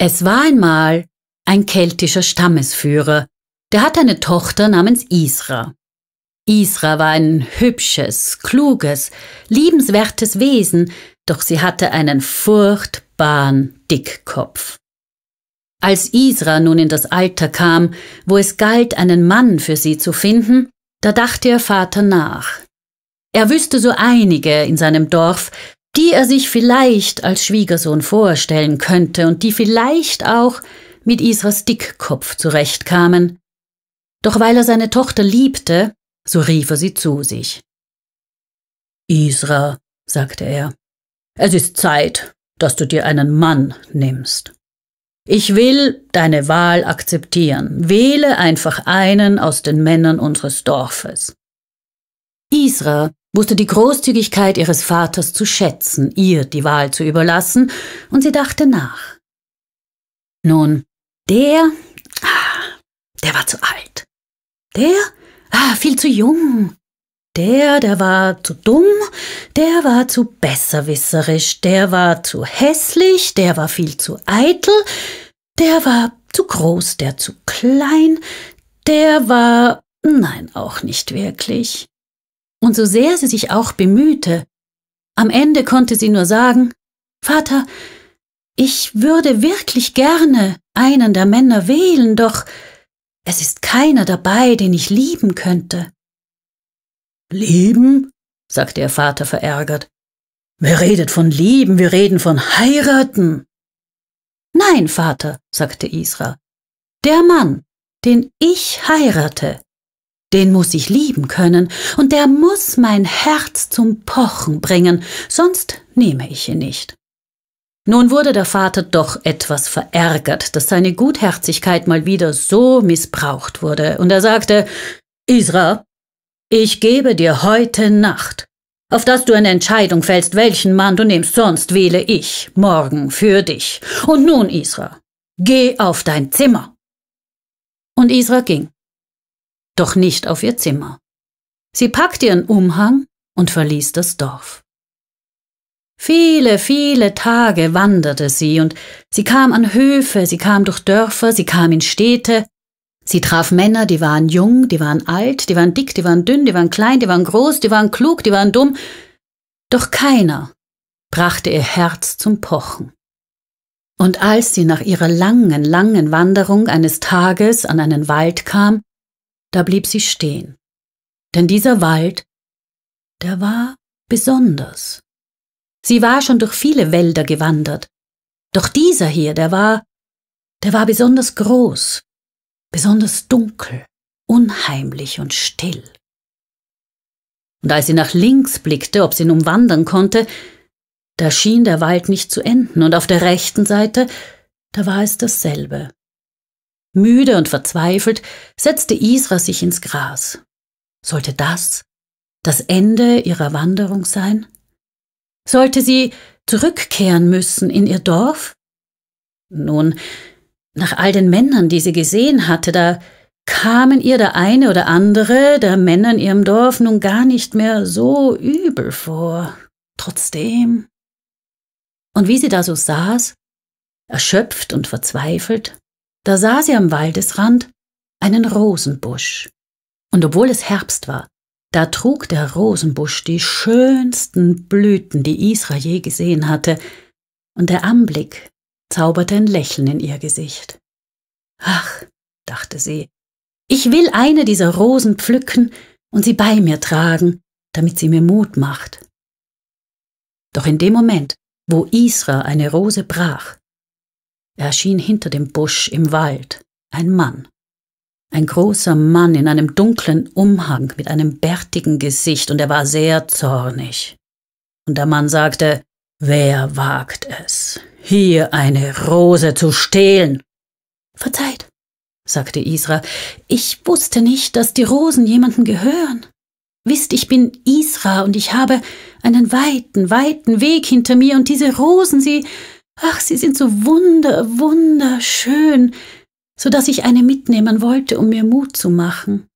Es war einmal ein keltischer Stammesführer, der hatte eine Tochter namens Isra. Isra war ein hübsches, kluges, liebenswertes Wesen, doch sie hatte einen furchtbaren Dickkopf. Als Isra nun in das Alter kam, wo es galt, einen Mann für sie zu finden, da dachte ihr Vater nach. Er wüsste so einige in seinem Dorf, die er sich vielleicht als Schwiegersohn vorstellen könnte und die vielleicht auch mit Isras Dickkopf zurechtkamen. Doch weil er seine Tochter liebte, so rief er sie zu sich. Isra, sagte er, es ist Zeit, dass du dir einen Mann nimmst. Ich will deine Wahl akzeptieren. Wähle einfach einen aus den Männern unseres Dorfes. Isra wusste die Großzügigkeit ihres Vaters zu schätzen, ihr die Wahl zu überlassen, und sie dachte nach. Nun, der, ah, der war zu alt. Der, ah, viel zu jung. Der, der war zu dumm, der war zu besserwisserisch, der war zu hässlich, der war viel zu eitel, der war zu groß, der zu klein, der war, nein, auch nicht wirklich. Und so sehr sie sich auch bemühte, am Ende konnte sie nur sagen, Vater, ich würde wirklich gerne einen der Männer wählen, doch es ist keiner dabei, den ich lieben könnte. Lieben? sagte ihr Vater verärgert. Wer redet von Lieben? Wir reden von heiraten. Nein, Vater, sagte Isra. Der Mann, den ich heirate, den muss ich lieben können, und der muss mein Herz zum Pochen bringen, sonst nehme ich ihn nicht. Nun wurde der Vater doch etwas verärgert, dass seine Gutherzigkeit mal wieder so missbraucht wurde, und er sagte Isra, ich gebe dir heute Nacht, auf dass du eine Entscheidung fällst, welchen Mann du nimmst, sonst wähle ich morgen für dich. Und nun, Isra, geh auf dein Zimmer. Und Isra ging doch nicht auf ihr Zimmer. Sie packte ihren Umhang und verließ das Dorf. Viele, viele Tage wanderte sie und sie kam an Höfe, sie kam durch Dörfer, sie kam in Städte. Sie traf Männer, die waren jung, die waren alt, die waren dick, die waren dünn, die waren klein, die waren groß, die waren klug, die waren dumm. Doch keiner brachte ihr Herz zum Pochen. Und als sie nach ihrer langen, langen Wanderung eines Tages an einen Wald kam, da blieb sie stehen. Denn dieser Wald, der war besonders. Sie war schon durch viele Wälder gewandert. Doch dieser hier, der war, der war besonders groß, besonders dunkel, unheimlich und still. Und als sie nach links blickte, ob sie nun wandern konnte, da schien der Wald nicht zu enden, und auf der rechten Seite, da war es dasselbe. Müde und verzweifelt setzte Isra sich ins Gras. Sollte das das Ende ihrer Wanderung sein? Sollte sie zurückkehren müssen in ihr Dorf? Nun, nach all den Männern, die sie gesehen hatte, da kamen ihr der eine oder andere der Männer in ihrem Dorf nun gar nicht mehr so übel vor. Trotzdem. Und wie sie da so saß, erschöpft und verzweifelt, da sah sie am Waldesrand einen Rosenbusch. Und obwohl es Herbst war, da trug der Rosenbusch die schönsten Blüten, die Isra je gesehen hatte, und der Anblick zauberte ein Lächeln in ihr Gesicht. Ach, dachte sie, ich will eine dieser Rosen pflücken und sie bei mir tragen, damit sie mir Mut macht. Doch in dem Moment, wo Isra eine Rose brach, erschien hinter dem Busch im Wald ein Mann. Ein großer Mann in einem dunklen Umhang mit einem bärtigen Gesicht, und er war sehr zornig. Und der Mann sagte, Wer wagt es, hier eine Rose zu stehlen? Verzeiht, sagte Isra, ich wusste nicht, dass die Rosen jemandem gehören. Wisst, ich bin Isra und ich habe einen weiten, weiten Weg hinter mir und diese Rosen, sie, Ach, sie sind so wunder, wunderschön, so dass ich eine mitnehmen wollte, um mir Mut zu machen.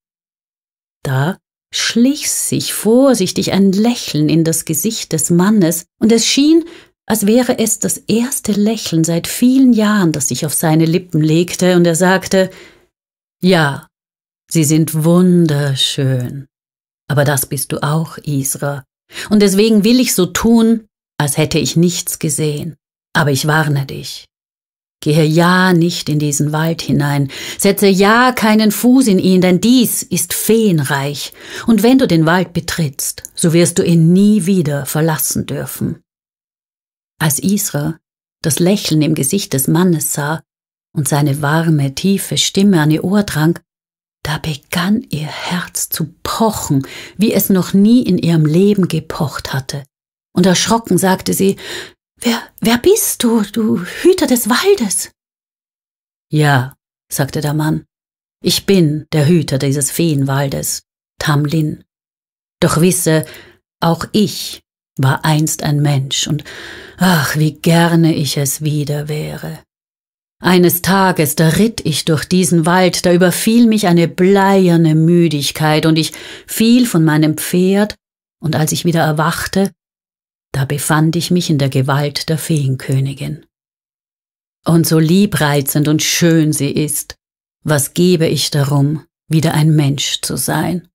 Da schlich sich vorsichtig ein Lächeln in das Gesicht des Mannes, und es schien, als wäre es das erste Lächeln seit vielen Jahren, das sich auf seine Lippen legte, und er sagte Ja, sie sind wunderschön. Aber das bist du auch, Isra, und deswegen will ich so tun, als hätte ich nichts gesehen. Aber ich warne dich. Gehe ja nicht in diesen Wald hinein, setze ja keinen Fuß in ihn, denn dies ist feenreich, und wenn du den Wald betrittst, so wirst du ihn nie wieder verlassen dürfen. Als Isra das Lächeln im Gesicht des Mannes sah und seine warme, tiefe Stimme an ihr Ohr drang, da begann ihr Herz zu pochen, wie es noch nie in ihrem Leben gepocht hatte. Und erschrocken sagte sie, Wer, wer bist du, du Hüter des Waldes? Ja, sagte der Mann, ich bin der Hüter dieses Feenwaldes, Tamlin. Doch wisse, auch ich war einst ein Mensch und ach, wie gerne ich es wieder wäre. Eines Tages, da ritt ich durch diesen Wald, da überfiel mich eine bleierne Müdigkeit und ich fiel von meinem Pferd, und als ich wieder erwachte, da befand ich mich in der Gewalt der Feenkönigin. Und so liebreizend und schön sie ist, was gebe ich darum, wieder ein Mensch zu sein?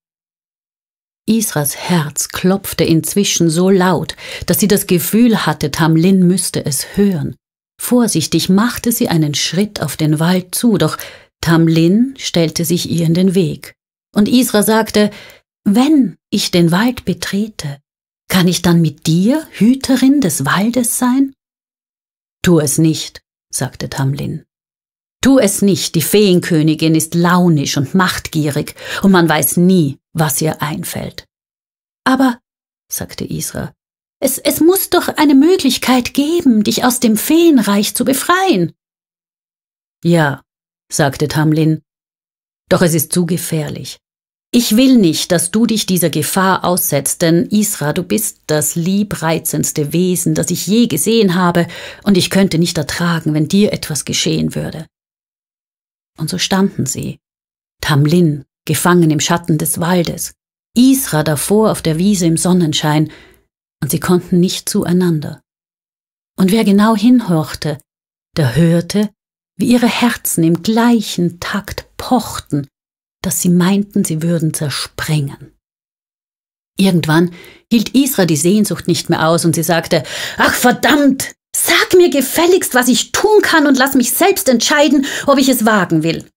Isras Herz klopfte inzwischen so laut, dass sie das Gefühl hatte, Tamlin müsste es hören. Vorsichtig machte sie einen Schritt auf den Wald zu, doch Tamlin stellte sich ihr in den Weg. Und Isra sagte, wenn ich den Wald betrete, kann ich dann mit dir Hüterin des Waldes sein? Tu es nicht, sagte Tamlin. Tu es nicht, die Feenkönigin ist launisch und machtgierig, und man weiß nie, was ihr einfällt. Aber, sagte Isra, es, es muss doch eine Möglichkeit geben, dich aus dem Feenreich zu befreien. Ja, sagte Tamlin, doch es ist zu gefährlich. Ich will nicht, dass du dich dieser Gefahr aussetzt, denn Isra, du bist das liebreizendste Wesen, das ich je gesehen habe, und ich könnte nicht ertragen, wenn dir etwas geschehen würde. Und so standen sie. Tamlin, gefangen im Schatten des Waldes, Isra davor auf der Wiese im Sonnenschein, und sie konnten nicht zueinander. Und wer genau hinhorchte, der hörte, wie ihre Herzen im gleichen Takt pochten dass sie meinten, sie würden zerspringen. Irgendwann hielt Isra die Sehnsucht nicht mehr aus und sie sagte, Ach verdammt, sag mir gefälligst, was ich tun kann und lass mich selbst entscheiden, ob ich es wagen will.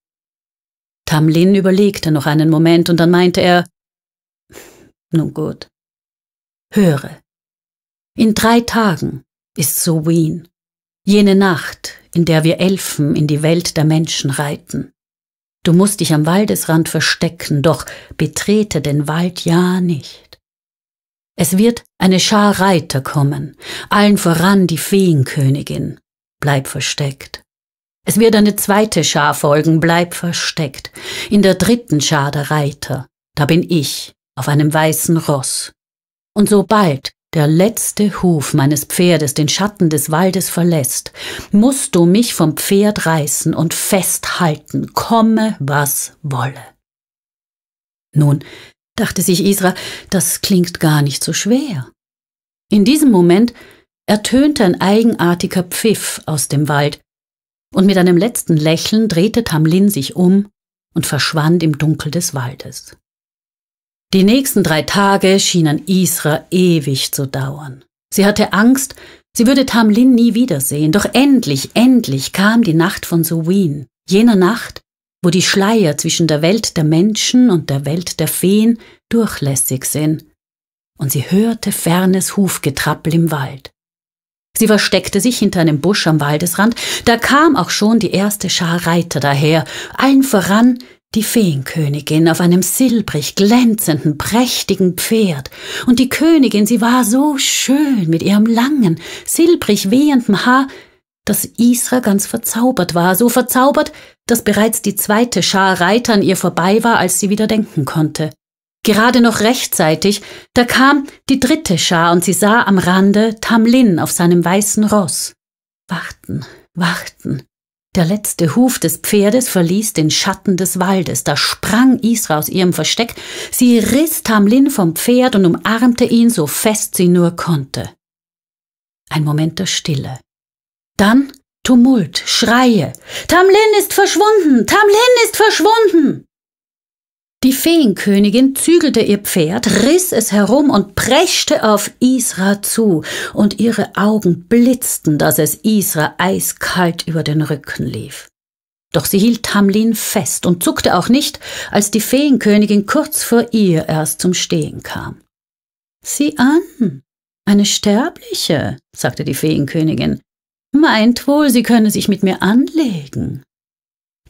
Tamlin überlegte noch einen Moment und dann meinte er, Nun gut, höre, in drei Tagen ist Sowin, jene Nacht, in der wir Elfen in die Welt der Menschen reiten. Du musst dich am Waldesrand verstecken, doch betrete den Wald ja nicht. Es wird eine Schar Reiter kommen, allen voran die Feenkönigin. Bleib versteckt. Es wird eine zweite Schar folgen, bleib versteckt. In der dritten Schar der Reiter, da bin ich auf einem weißen Ross. Und sobald der letzte Huf meines Pferdes den Schatten des Waldes verlässt, musst du mich vom Pferd reißen und festhalten, komme, was wolle. Nun, dachte sich Isra, das klingt gar nicht so schwer. In diesem Moment ertönte ein eigenartiger Pfiff aus dem Wald, und mit einem letzten Lächeln drehte Tamlin sich um und verschwand im Dunkel des Waldes. Die nächsten drei Tage schienen Isra ewig zu dauern. Sie hatte Angst, sie würde Tamlin nie wiedersehen, doch endlich, endlich kam die Nacht von Suwin, jener Nacht, wo die Schleier zwischen der Welt der Menschen und der Welt der Feen durchlässig sind, und sie hörte fernes Hufgetrappel im Wald. Sie versteckte sich hinter einem Busch am Waldesrand, da kam auch schon die erste Schar Reiter daher, allen voran die Feenkönigin auf einem silbrig glänzenden, prächtigen Pferd, und die Königin, sie war so schön mit ihrem langen, silbrig wehenden Haar, dass Isra ganz verzaubert war, so verzaubert, dass bereits die zweite Schar Reiter an ihr vorbei war, als sie wieder denken konnte. Gerade noch rechtzeitig, da kam die dritte Schar und sie sah am Rande Tamlin auf seinem weißen Ross. Warten, warten, der letzte Huf des Pferdes verließ den Schatten des Waldes. Da sprang Isra aus ihrem Versteck. Sie riss Tamlin vom Pferd und umarmte ihn so fest sie nur konnte. Ein Moment der Stille. Dann Tumult, Schreie. Tamlin ist verschwunden! Tamlin ist verschwunden! Die Feenkönigin zügelte ihr Pferd, riss es herum und preschte auf Isra zu, und ihre Augen blitzten, dass es Isra eiskalt über den Rücken lief. Doch sie hielt Tamlin fest und zuckte auch nicht, als die Feenkönigin kurz vor ihr erst zum Stehen kam. Sieh an, eine Sterbliche, sagte die Feenkönigin, meint wohl, sie könne sich mit mir anlegen.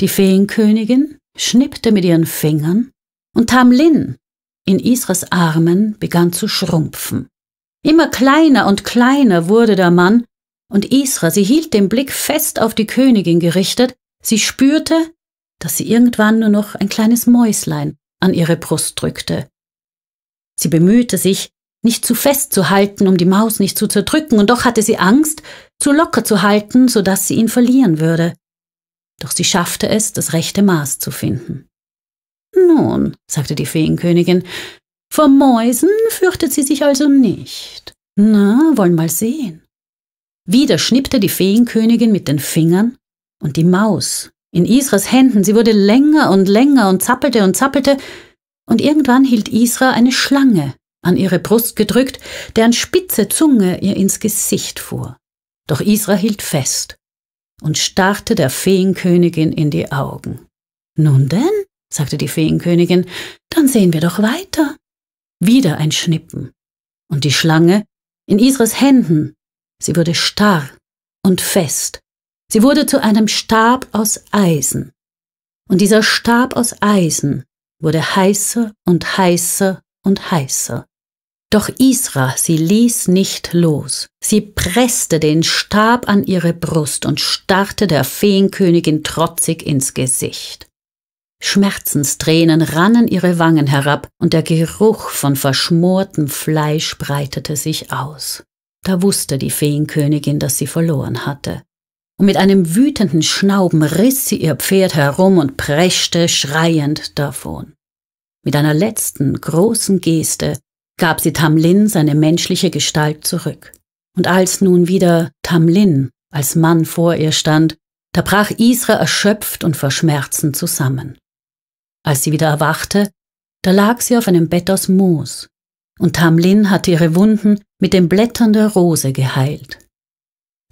Die Feenkönigin schnippte mit ihren Fingern und Tamlin in Isras Armen begann zu schrumpfen. Immer kleiner und kleiner wurde der Mann, und Isra, sie hielt den Blick fest auf die Königin gerichtet, sie spürte, dass sie irgendwann nur noch ein kleines Mäuslein an ihre Brust drückte. Sie bemühte sich, nicht zu fest zu halten, um die Maus nicht zu zerdrücken, und doch hatte sie Angst, zu locker zu halten, so dass sie ihn verlieren würde. Doch sie schaffte es, das rechte Maß zu finden. Nun, sagte die Feenkönigin, vor Mäusen fürchtet sie sich also nicht. Na, wollen mal sehen. Wieder schnippte die Feenkönigin mit den Fingern und die Maus in Isras Händen, sie wurde länger und länger und zappelte und zappelte, und irgendwann hielt Isra eine Schlange an ihre Brust gedrückt, deren spitze Zunge ihr ins Gesicht fuhr. Doch Isra hielt fest und starrte der Feenkönigin in die Augen. Nun denn? sagte die Feenkönigin, dann sehen wir doch weiter. Wieder ein Schnippen. Und die Schlange in Isres Händen. Sie wurde starr und fest. Sie wurde zu einem Stab aus Eisen. Und dieser Stab aus Eisen wurde heißer und heißer und heißer. Doch Isra, sie ließ nicht los. Sie presste den Stab an ihre Brust und starrte der Feenkönigin trotzig ins Gesicht. Schmerzenstränen rannen ihre Wangen herab und der Geruch von verschmortem Fleisch breitete sich aus. Da wusste die Feenkönigin, dass sie verloren hatte. Und mit einem wütenden Schnauben riss sie ihr Pferd herum und preschte schreiend davon. Mit einer letzten großen Geste gab sie Tamlin seine menschliche Gestalt zurück. Und als nun wieder Tamlin als Mann vor ihr stand, da brach Isra erschöpft und vor Schmerzen zusammen. Als sie wieder erwachte, da lag sie auf einem Bett aus Moos, und Tamlin hatte ihre Wunden mit den Blättern der Rose geheilt.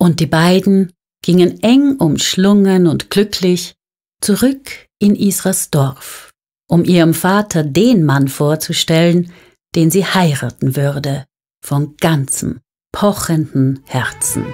Und die beiden gingen eng umschlungen und glücklich zurück in Isras Dorf, um ihrem Vater den Mann vorzustellen, den sie heiraten würde, von ganzem, pochenden Herzen.